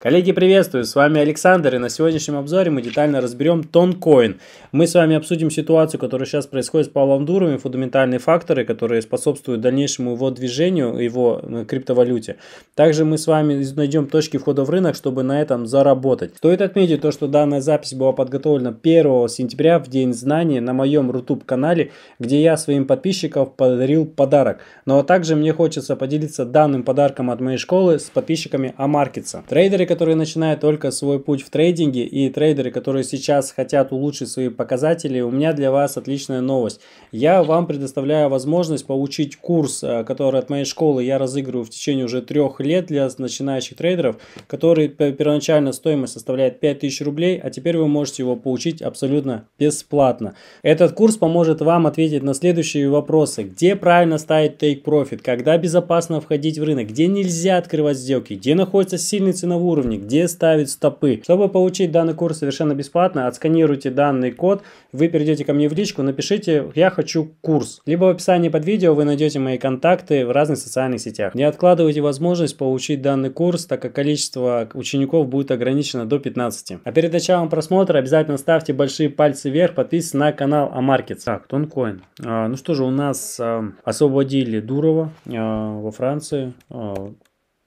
Коллеги, приветствую! С вами Александр, и на сегодняшнем обзоре мы детально разберем тонкоин. Мы с вами обсудим ситуацию, которая сейчас происходит с Павлом Дуровым, фундаментальные факторы, которые способствуют дальнейшему его движению, его э, криптовалюте. Также мы с вами найдем точки входа в рынок, чтобы на этом заработать. Стоит отметить то, что данная запись была подготовлена 1 сентября в День знаний на моем рутуб канале, где я своим подписчикам подарил подарок. Но ну, а также мне хочется поделиться данным подарком от моей школы с подписчиками Амаркетса. Трейдеры, которые начинают только свой путь в трейдинге и трейдеры, которые сейчас хотят улучшить свои показатели, у меня для вас отличная новость. Я вам предоставляю возможность получить курс, э, который от моей школы я разыгрываю в течение уже трех лет для начинающих трейдеров, который первоначально стоимость составляет 5000 рублей, а теперь вы можете его получить абсолютно бесплатно. Этот курс поможет вам ответить на следующие вопросы. Где правильно ставить take profit? Когда безопасно входить в рынок? Где нельзя открывать сделки? Где находится сильный ценовой уровне, где ставить стопы. Чтобы получить данный курс совершенно бесплатно, отсканируйте данный код, вы перейдете ко мне в личку, напишите «Я хочу курс». Либо в описании под видео вы найдете мои контакты в разных социальных сетях. Не откладывайте возможность получить данный курс, так как количество учеников будет ограничено до 15. А перед началом просмотра обязательно ставьте большие пальцы вверх, подписывайтесь на канал Амаркетс. Так, Тонкоин. А, ну что же, у нас а, освободили Дурова а, во Франции. А,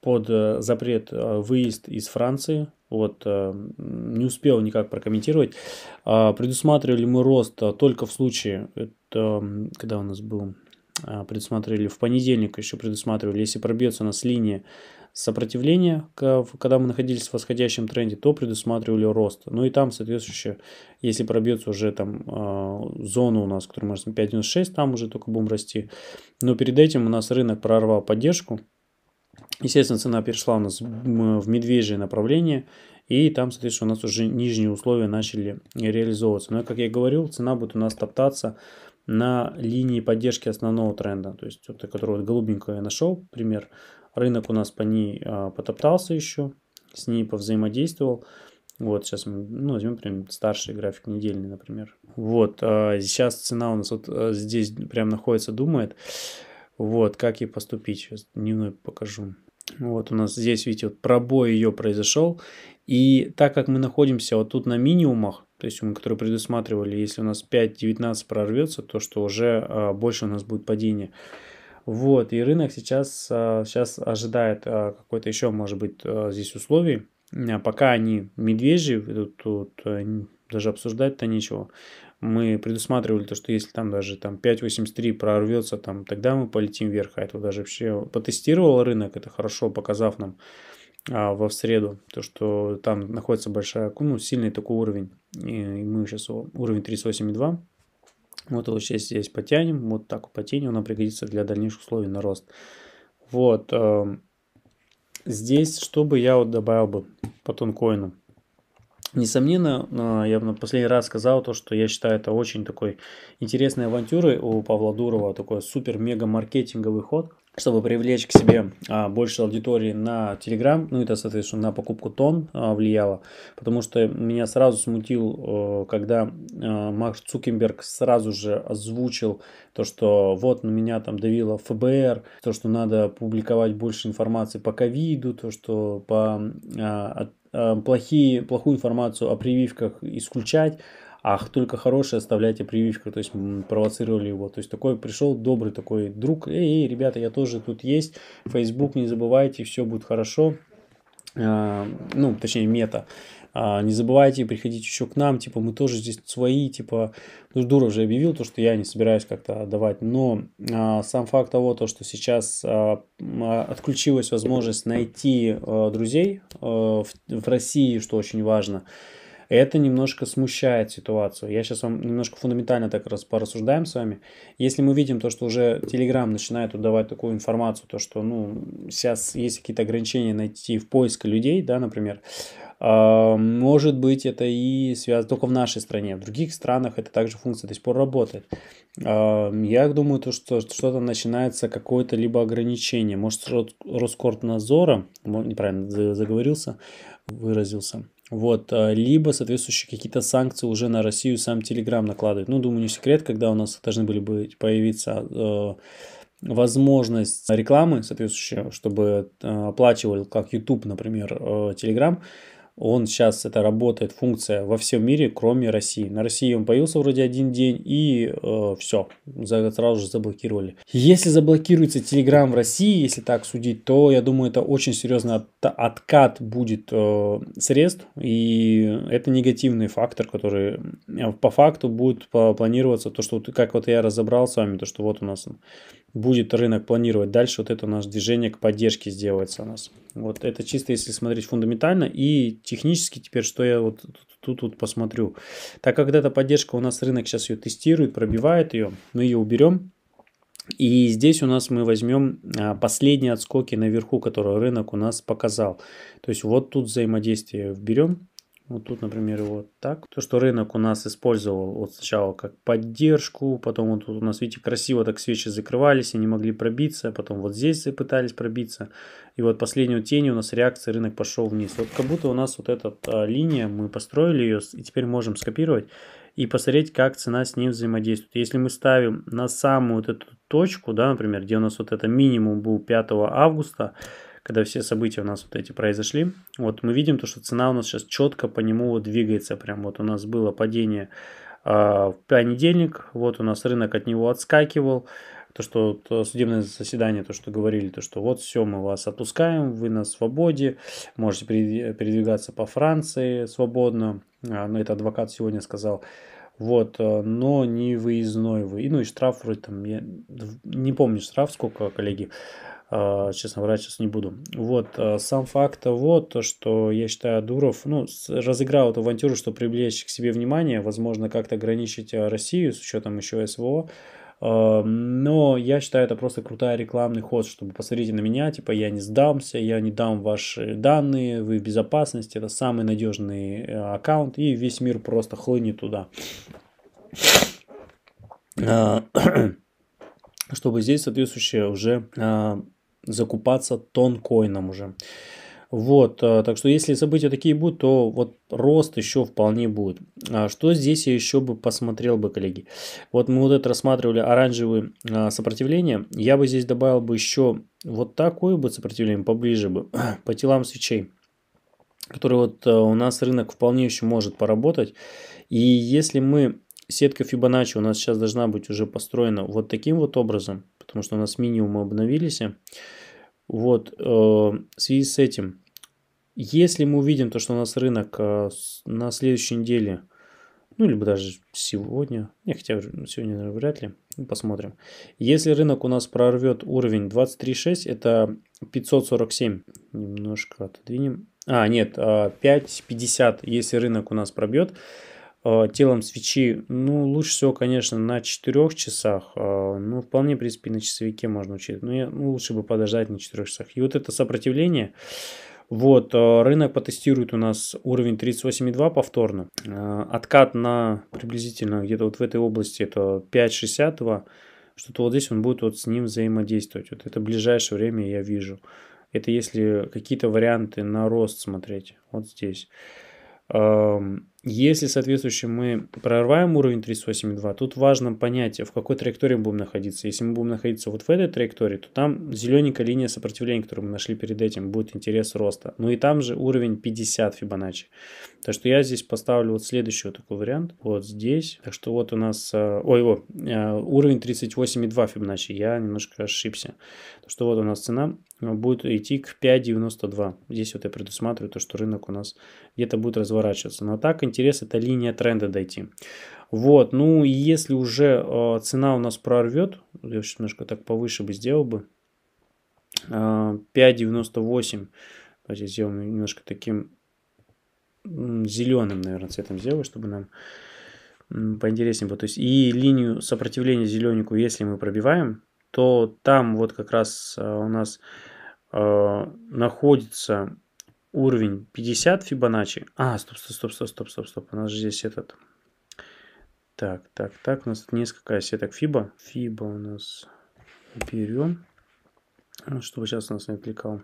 под э, запрет э, выезд из Франции. Вот, э, не успел никак прокомментировать. А, предусматривали мы рост только в случае, это когда у нас был, а, предусматривали в понедельник еще предусматривали, если пробьется у нас линия сопротивления, когда мы находились в восходящем тренде, то предусматривали рост. Ну и там, соответствующе, если пробьется уже там э, зона у нас, которая может 5.96, там уже только будем расти. Но перед этим у нас рынок прорвал поддержку, Естественно, цена перешла у нас в медвежье направление, и там, соответственно, у нас уже нижние условия начали реализовываться. Но, как я и говорил, цена будет у нас топтаться на линии поддержки основного тренда, то есть, вот, которого голубенького я нашел, пример. Рынок у нас по ней а, потоптался еще, с ней повзаимодействовал. Вот сейчас мы ну, возьмем прям старший график недельный, например. Вот, а, сейчас цена у нас вот а, здесь прям находится, думает. Вот, как ей поступить. Сейчас дневной покажу. Вот у нас здесь, видите, вот пробой ее произошел. И так как мы находимся вот тут на минимумах, то есть мы, которые предусматривали, если у нас 5.19 прорвется, то что уже а, больше у нас будет падение. Вот, и рынок сейчас, а, сейчас ожидает а, какой-то еще, может быть, а, здесь условий. А пока они медвежьи, тут, тут э, даже обсуждать-то нечего мы предусматривали то, что если там даже там 5.83 прорвется, там, тогда мы полетим вверх. А это даже вообще потестировал рынок, это хорошо, показав нам а, во в среду, то, что там находится большая, ну, сильный такой уровень. И, и мы сейчас уровень 38.2. Вот его сейчас здесь потянем, вот так вот потянем, нам пригодится для дальнейших условий на рост. Вот. Эм, здесь, что бы я вот добавил бы по тонкоину? Несомненно, а, я на последний раз сказал то, что я считаю это очень такой интересной авантюрой у Павла Дурова, такой супер-мега-маркетинговый ход, чтобы привлечь к себе а, больше аудитории на Telegram, ну это, соответственно, на покупку тон а, влияло, потому что меня сразу смутил, э, когда э, Марк Цукенберг сразу же озвучил то, что вот на меня там давило ФБР, то, что надо публиковать больше информации по ковиду, то, что по Эм, плохие, плохую информацию о прививках исключать, а только хорошее оставляйте прививку, то есть провоцировали его. То есть такой пришел добрый такой друг, эй, ребята, я тоже тут есть, Facebook не забывайте, все будет хорошо, эм, ну, точнее, мета. А, не забывайте приходить еще к нам, типа, мы тоже здесь свои, типа, ну, Дуров же объявил то, что я не собираюсь как-то давать, но а, сам факт того, то, что сейчас а, а, отключилась возможность найти а, друзей а, в, в России, что очень важно, это немножко смущает ситуацию. Я сейчас вам немножко фундаментально так раз порассуждаем с вами. Если мы видим то, что уже Telegram начинает удавать такую информацию, то что ну, сейчас есть какие-то ограничения найти в поиске людей, да, например, а, может быть, это и связано только в нашей стране. В других странах это также функция до сих пор работает. А, я думаю, то, что что-то начинается какое-то либо ограничение. Может, Роскортнадзора, неправильно заговорился, выразился, вот, а, либо соответствующие какие-то санкции уже на Россию сам Телеграм накладывает. Ну, думаю, не секрет, когда у нас должны были бы появиться э, возможность рекламы соответствующая, чтобы э, оплачивали, как YouTube, например, э, Telegram, он сейчас, это работает функция во всем мире, кроме России. На России он появился вроде один день и э, все, за, сразу же заблокировали. Если заблокируется Telegram в России, если так судить, то я думаю, это очень серьезный от, откат будет э, средств. И это негативный фактор, который э, по факту будет э, планироваться. То, что как вот я разобрал с вами, то, что вот у нас будет рынок планировать дальше, вот это наше движение к поддержке сделается у нас. Вот это чисто если смотреть фундаментально и технически теперь, что я вот тут вот посмотрю. Так как эта поддержка у нас рынок сейчас ее тестирует, пробивает ее, мы ее уберем. И здесь у нас мы возьмем а, последние отскоки наверху, которые рынок у нас показал. То есть вот тут взаимодействие берем вот тут, например, вот так. То, что рынок у нас использовал вот сначала как поддержку, потом вот тут у нас, видите, красиво так свечи закрывались они могли пробиться, потом вот здесь пытались пробиться. И вот последнюю тень у нас реакция, рынок пошел вниз. Вот как будто у нас вот эта а, линия, мы построили ее и теперь можем скопировать и посмотреть, как цена с ним взаимодействует. Если мы ставим на самую вот эту точку, да, например, где у нас вот это минимум был 5 августа, когда все события у нас вот эти произошли, вот мы видим то, что цена у нас сейчас четко по нему вот двигается, прям вот у нас было падение э, в понедельник, вот у нас рынок от него отскакивал, то, что то э, судебное заседание, то, что говорили, то, что вот все, мы вас отпускаем, вы на свободе, можете передвигаться по Франции свободно, а, но ну, это адвокат сегодня сказал, вот, э, но не выездной вы, ну и штраф вроде там, я не помню штраф сколько, коллеги, а, честно врать сейчас не буду. Вот, а, сам факт того, то, что я считаю, Дуров, ну, разыграл эту авантюру, чтобы привлечь к себе внимание, возможно, как-то ограничить а, Россию с учетом еще СВО, но я считаю, это просто крутая рекламный ход, чтобы посмотрите на меня, типа я не сдамся, я не дам ваши данные, вы в безопасности, это самый надежный э, аккаунт, и весь мир просто хлынет туда. Чтобы здесь соответствующее уже закупаться тонкоином уже. Вот, э, так что если события такие будут, то вот рост еще вполне будет. А что здесь я еще бы посмотрел бы, коллеги? Вот мы вот это рассматривали оранжевые а, сопротивления. Я бы здесь добавил бы еще вот такое бы сопротивление поближе бы по телам свечей который вот э, у нас рынок вполне еще может поработать. И если мы сетка Fibonacci у нас сейчас должна быть уже построена вот таким вот образом, потому что у нас минимумы обновились, вот, э, в связи с этим, если мы увидим то, что у нас рынок э, на следующей неделе, ну, либо даже сегодня, не, хотя ну, сегодня наверное, вряд ли, ну, посмотрим. Если рынок у нас прорвет уровень 23.6, это 547, немножко отодвинем. А, нет, 5.50, э, если рынок у нас пробьет, Э, телом свечи, ну, лучше всего, конечно, на 4 часах, э, ну, вполне, в принципе, на часовике можно учить, но я, ну, лучше бы подождать на 4 часах. И вот это сопротивление, вот, э, рынок потестирует у нас уровень 38,2 повторно, откат на приблизительно где-то вот в этой области, это 5,62, что-то вот здесь он будет вот с ним взаимодействовать, вот это в ближайшее время я вижу. Это если какие-то варианты на рост смотреть, вот здесь. Эм, если, соответствующим мы прорываем уровень 38,2, тут важно понять, в какой траектории будем находиться. Если мы будем находиться вот в этой траектории, то там зелененькая линия сопротивления, которую мы нашли перед этим, будет интерес роста. Ну и там же уровень 50 Фибоначчи. Так что я здесь поставлю вот следующий вот такой вариант. Вот здесь. Так что вот у нас... Э, ой, о, э, уровень 38,2 Фибоначчи. Я немножко ошибся. Так что вот у нас цена ну, будет идти к 5.92. Здесь вот я предусматриваю то, что рынок у нас где-то будет разворачиваться. Но так интерес это линия тренда дойти. Вот, ну и если уже э, цена у нас прорвет, я немножко так повыше бы сделал бы, э, 5.98, давайте сделаем немножко таким зеленым, наверное, цветом сделаю, чтобы нам поинтереснее было. То есть и линию сопротивления зелененькую, если мы пробиваем, то там вот как раз э, у нас э, находится уровень 50 Фибоначчи. А, стоп, стоп, стоп, стоп, стоп, стоп, стоп. У нас же здесь этот. Так, так, так. У нас тут несколько сеток фибо фибо у нас берем. Ну, чтобы сейчас у нас не отвлекал.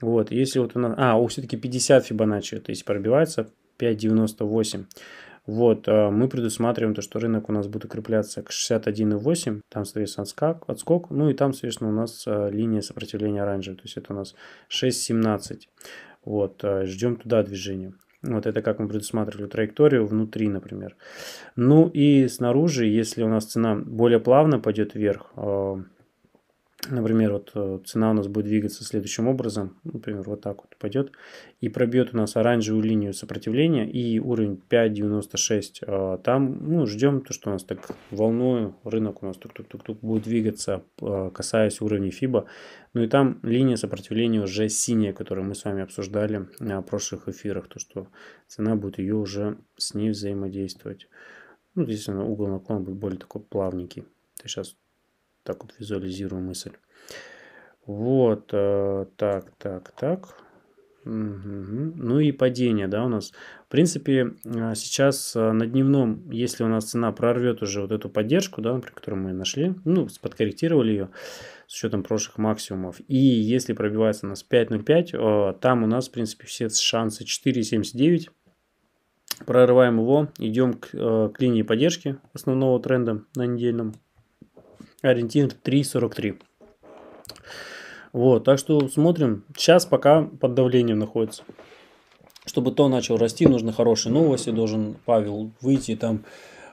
Вот, если вот у нас... А, все-таки 50 Фибоначчи. То есть пробивается 5.98. Вот, э, мы предусматриваем то, что рынок у нас будет укрепляться к 61,8, там, соответственно, отскок, отскок, ну и там, соответственно, у нас э, линия сопротивления оранжевая, то есть это у нас 6,17. Вот, э, ждем туда движения. Вот это как мы предусматривали траекторию внутри, например. Ну и снаружи, если у нас цена более плавно пойдет вверх, Например, вот э, цена у нас будет двигаться следующим образом, например, вот так вот пойдет, и пробьет у нас оранжевую линию сопротивления и уровень 5.96. Э, там ну, ждем то, что у нас так волною рынок у нас тук-тук-тук-тук будет двигаться, э, касаясь уровня FIBA. Ну и там линия сопротивления уже синяя, которую мы с вами обсуждали на прошлых эфирах, то что цена будет ее уже с ней взаимодействовать. Ну, здесь угол наклона будет более такой плавненький. сейчас так вот визуализирую мысль. Вот, э, так, так, так. Угу. Ну и падение, да, у нас. В принципе, э, сейчас э, на дневном, если у нас цена прорвет уже вот эту поддержку, да, например, которую мы нашли, ну, подкорректировали ее с учетом прошлых максимумов. И если пробивается у нас 5.05, там у нас, в принципе, все шансы 4.79. Прорываем его, идем к, к линии поддержки основного тренда на недельном ориентир 3.43. Вот, так что смотрим. Сейчас пока под давлением находится. Чтобы то начал расти, нужны хорошие новости. Должен Павел выйти там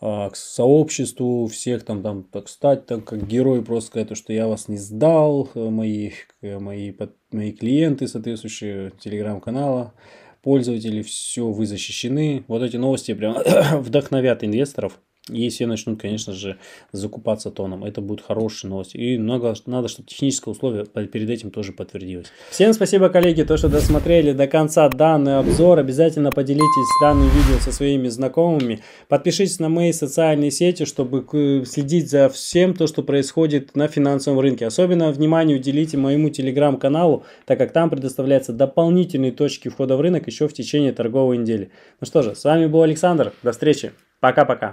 а, к сообществу, всех там, там так стать, так как герой, просто сказать, что я вас не сдал, э, мои, э, мои, мои клиенты, соответствующие телеграм-канала, пользователи, все, вы защищены. Вот эти новости прям вдохновят инвесторов если начнут, конечно же, закупаться тоном, это будет хорошая новость. И много, надо, чтобы техническое условие перед этим тоже подтвердилось. Всем спасибо, коллеги, то, что досмотрели до конца данный обзор. Обязательно поделитесь данным видео со своими знакомыми. Подпишитесь на мои социальные сети, чтобы э, следить за всем, то, что происходит на финансовом рынке. Особенно внимание уделите моему телеграм-каналу, так как там предоставляются дополнительные точки входа в рынок еще в течение торговой недели. Ну что же, с вами был Александр. До встречи. Пока-пока.